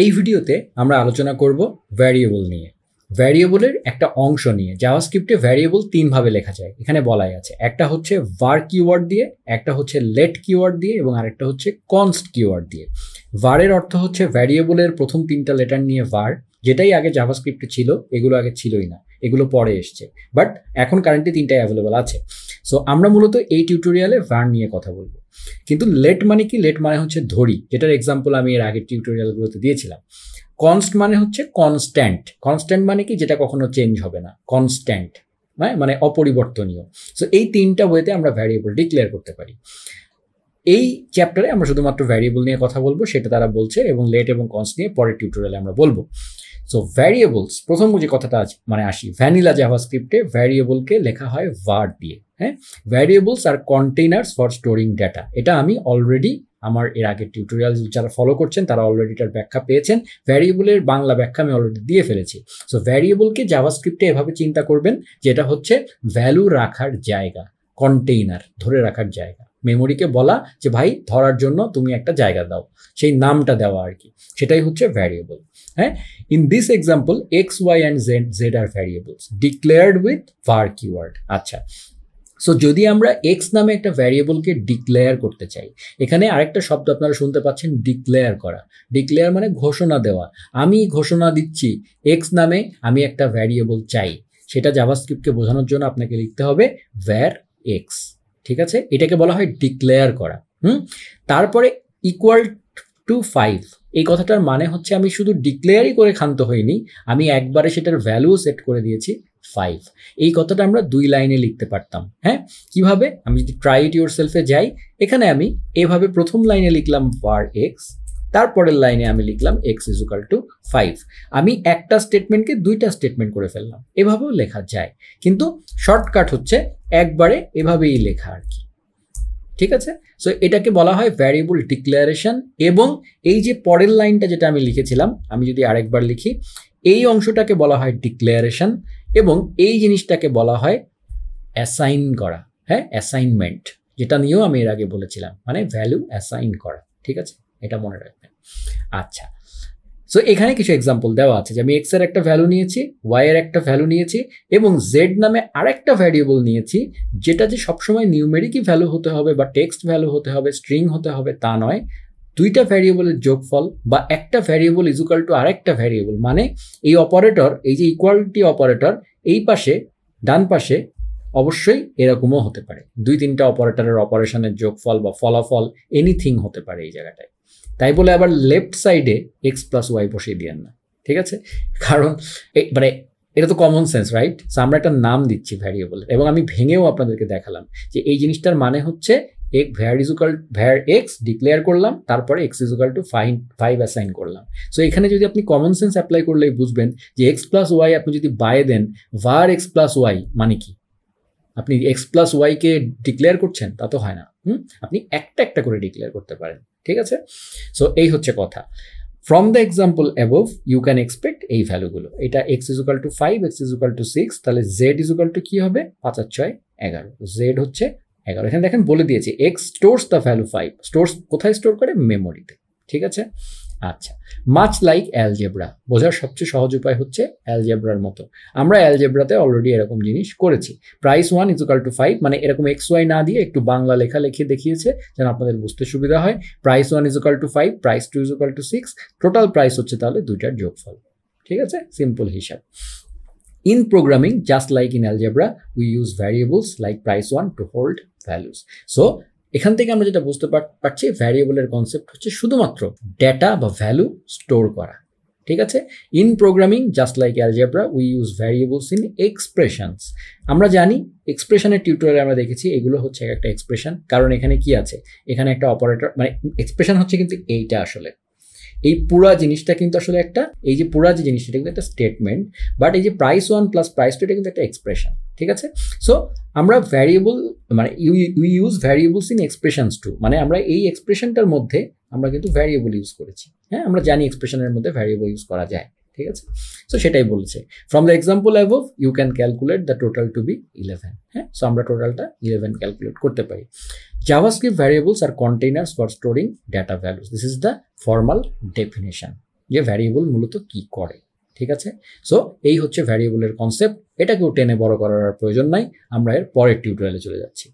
এই ভিডিওতে আমরা আলোচনা করব ভ্যারিয়েবল নিয়ে ভ্যারিয়েবলের একটা অংশ নিয়ে জাভাস্ক্রিপ্টে ভ্যারিয়েবল তিনভাবে লেখা যায় এখানে বলাই আছে একটা হচ্ছে ভার কিওয়ার্ড দিয়ে একটা হচ্ছে লেট কিওয়ার্ড দিয়ে এবং আরেকটা হচ্ছে কনস্ট কিওয়ার্ড দিয়ে ভারের অর্থ হচ্ছে ভ্যারিয়েবলের প্রথম তিনটা লেটার নিয়ে ভার যেটাই আগে স্ক্রিপ্টে ছিল এগুলো আগে ছিলই না এগুলো পরে এসছে বাট এখন কারেন্টলি তিনটাই অ্যাভেলেবল আছে সো আমরা মূলত এই টিউটোরিয়ালে ভার নিয়ে কথা বলবো কিন্তু লেট মানে কি লেট মানে হচ্ছে ধরি যেটার এক্সাম্পল আমি এর আগের টিউটোরিয়ালগুলোতে দিয়েছিলাম কনস্ট মানে হচ্ছে কনস্ট্যান্ট কনস্ট্যান্ট মানে কি যেটা কখনো চেঞ্জ হবে না কনস্ট্যান্ট হ্যাঁ মানে অপরিবর্তনীয় সো এই তিনটা ওয়েতে আমরা ভ্যারিয়েবল ডিক্লেয়ার করতে পারি এই চ্যাপ্টারে আমরা শুধুমাত্র ভ্যারিয়েবল নিয়ে কথা বলবো সেটা তারা বলছে এবং লেট এবং কনস নিয়ে পরের টিউটোরিয়ালে আমরা বলবো সো ভ্যারিয়েবলস প্রথম যে কথাটা আছে মানে আসি ভ্যানিলা জাভাস্ক্রিপ্টে ভ্যারিয়েবলকে লেখা হয় ভার দিয়ে হ্যাঁ variables are containers for storing data এটা আমি অলরেডি আমার এর আগের টিউটোরিয়াল যারা ফলো করছেন তারা অলরেডি এটার ব্যাখ্যা পেয়েছেন ভ্যারিয়েবলের বাংলা ব্যাখ্যা আমি অলরেডি দিয়ে ফেলেছি সো ভ্যারিয়েবলকে স্ক্রিপ্টে এভাবে চিন্তা করবেন যেটা হচ্ছে ভ্যালু রাখার জায়গা কন্টেইনার ধরে রাখার জায়গা মেমোরিকে বলা যে ভাই ধরার জন্য তুমি একটা জায়গা দাও সেই নামটা দেওয়া আর কি সেটাই হচ্ছে ভ্যারিয়েবল হ্যাঁ in this example x y and z z are variables declared with var keyword আচ্ছা সো যদি আমরা এক্স নামে একটা ভ্যারিয়েবলকে ডিক্লেয়ার করতে চাই এখানে আরেকটা শব্দ আপনারা শুনতে পাচ্ছেন ডিক্লেয়ার করা ডিক্লেয়ার মানে ঘোষণা দেওয়া আমি ঘোষণা দিচ্ছি এক্স নামে আমি একটা ভ্যারিয়েবল চাই সেটা জাভাস্ক্রিপ্টকে বোঝানোর জন্য আপনাকে লিখতে হবে ভ্যার এক্স ঠিক আছে এটাকে বলা হয় ডিক্লেয়ার করা হুম তারপরে ইকুয়াল টু ফাইভ এই কথাটার মানে হচ্ছে আমি শুধু ডিক্লেয়ারই করে ক্ষান্ত হইনি আমি একবারে সেটার ভ্যালুও সেট করে দিয়েছি ফাইভ এই কথাটা আমরা দুই লাইনে লিখতে পারতাম হ্যাঁ কিভাবে আমি যদি ট্রাই ইট ইউর সেলফে যাই এখানে আমি এভাবে প্রথম লাইনে লিখলাম ফার এক্স তারপরের লাইনে আমি লিখলাম এক্স ইজুকাল টু ফাইভ আমি একটা স্টেটমেন্টকে দুইটা স্টেটমেন্ট করে ফেললাম এভাবেও লেখা যায় কিন্তু শর্টকাট হচ্ছে একবারে এভাবেই লেখা আর কি ঠিক আছে সো এটাকে বলা হয় ভ্যারিয়েবল ডিক্লারেশন এবং এই যে পরের লাইনটা যেটা আমি লিখেছিলাম আমি যদি আরেকবার লিখি এই অংশটাকে বলা হয় ডিক্লারেশন এবং এই জিনিসটাকে বলা হয় অ্যাসাইন করা হ্যাঁ অ্যাসাইনমেন্ট যেটা নিয়েও আমি এর আগে বলেছিলাম মানে ভ্যালু অ্যাসাইন করা ঠিক আছে এটা মনে রাখবেন আচ্ছা সো এখানে কিছু এক্সাম্পল দেওয়া আছে যে আমি এক্স এর একটা ভ্যালু নিয়েছি ওয়াইয়ের এর একটা ভ্যালু নিয়েছি এবং জেড নামে আরেকটা ভ্যারিয়েবল নিয়েছি যেটা যে সবসময় নিউমেরিকই ভ্যালু হতে হবে বা টেক্সট ভ্যালু হতে হবে স্ট্রিং হতে হবে তা নয় দুইটা ভ্যারিয়েবলের যোগফল বা একটা ভ্যারিয়েবল ইকুয়াল টু আরেকটা ভ্যারিয়েবল মানে এই অপারেটর এই যে ইকুয়ালিটি অপারেটর এই পাশে ডান পাশে অবশ্যই এরকমও হতে পারে দুই তিনটা অপারেটরের অপারেশনের যোগফল বা ফলাফল এনিথিং হতে পারে এই জায়গাটায় তাই বলে আবার লেফট সাইডে এক্স প্লাস ওয়াই বসিয়ে দিয়ে না ঠিক আছে কারণ মানে এটা তো কমন সেন্স রাইট সো আমরা একটা নাম দিচ্ছি ভ্যারিয়েবলের এবং আমি ভেঙেও আপনাদেরকে দেখালাম যে এই জিনিসটার মানে হচ্ছে এক var equal var x declare করলাম তারপরে x equal to fine five assign করলাম সো এখানে যদি আপনি কমন সেন্স অ্যাপ্লাই করলেই বুঝবেন যে এক্স প্লাস ওয়াই আপনি যদি বায়ে দেন ভার এক্স প্লাস ওয়াই মানে কি আপনি এক্স প্লাস ওয়াইকে ডিক্লেয়ার করছেন তা তো হয় না হুম আপনি একটা একটা করে ডিক্লেয়ার করতে পারেন ঠিক আছে সো এই হচ্ছে কথা from the example above you can expect এই ভ্যালুগুলো এটা x equal to five x equal to six তাহলে জেড ইকাল টু কী হবে পাঁচ আর ছয় এগারো জেড হচ্ছে এগারো এখানে দেখেন বলে দিয়েছি x stores the value five stores কোথায় স্টোর করে মেমোরিতে ঠিক আছে আচ্ছা মাছ লাইক অ্যালজেব্রা বোঝার সবচেয়ে সহজ উপায় হচ্ছে অ্যালজেব্রার মতো আমরা অ্যালজেব্রাতে অলরেডি এরকম জিনিস করেছি price one equal to five মানে এরকম এক্স ওয়াই না দিয়ে একটু বাংলা লেখা লেখিয়ে দেখিয়েছে যেন আপনাদের বুঝতে সুবিধা হয় price one equal to five price two equal to six total price হচ্ছে তাহলে দুইটার যোগফল ঠিক আছে সিম্পল হিসাব in programming just like in algebra we use variables like price one two hold values so এখান থেকে আমরা যেটা বুঝতে পারছি ভ্যারিয়েবলের কনসেপ্ট হচ্ছে শুধুমাত্র ডেটা বা ভ্যালু স্টোর করা ঠিক আছে in programming just like algebra we use variables in expressions আমরা জানি এক্সপ্রেশনের টিউটোরিয়াল আমরা দেখেছি এগুলো হচ্ছে একটা এক্সপ্রেশন কারণ এখানে কি আছে এখানে একটা অপারেটর মানে এক্সপ্রেশন হচ্ছে কিন্তু এইটা আসলে এই পুরা জিনিসটা কিন্তু আসলে একটা এই যে পুরা যে জিনিসটা কিন্তু একটা স্টেটমেন্ট বাট এই যে price one plus price two এটা কিন্তু একটা এক্সপ্রেশন ঠিক আছে সো আমরা ভ্যারিয়েবল মানে you use variables in expressions to মানে আমরা এই এক্সপ্রেশনটার মধ্যে আমরা কিন্তু ভ্যারিয়েবল ইউজ করেছি হ্যাঁ আমরা জানি এক্সপ্রেশনের মধ্যে ভ্যারিয়েবল ইউজ করা যায় ঠিক আছে সো সেটাই বলেছে from the example above you can calculate the total to be eleven হ্যাঁ সো আমরা টোটালটা ইলেভেন ক্যালকুলেট করতে পারি JavaScript variables are containers for storing data values this is the formal definition যে ভ্যারিয়েবল মূলত কি করে ঠিক আছে সো এই হচ্ছে ভ্যারিয়েবলের কনসেপ্ট এটাকেও টেনে বড় করার প্রয়োজন নাই আমরা এর পরের টিউটোরিয়ালে চলে যাচ্ছি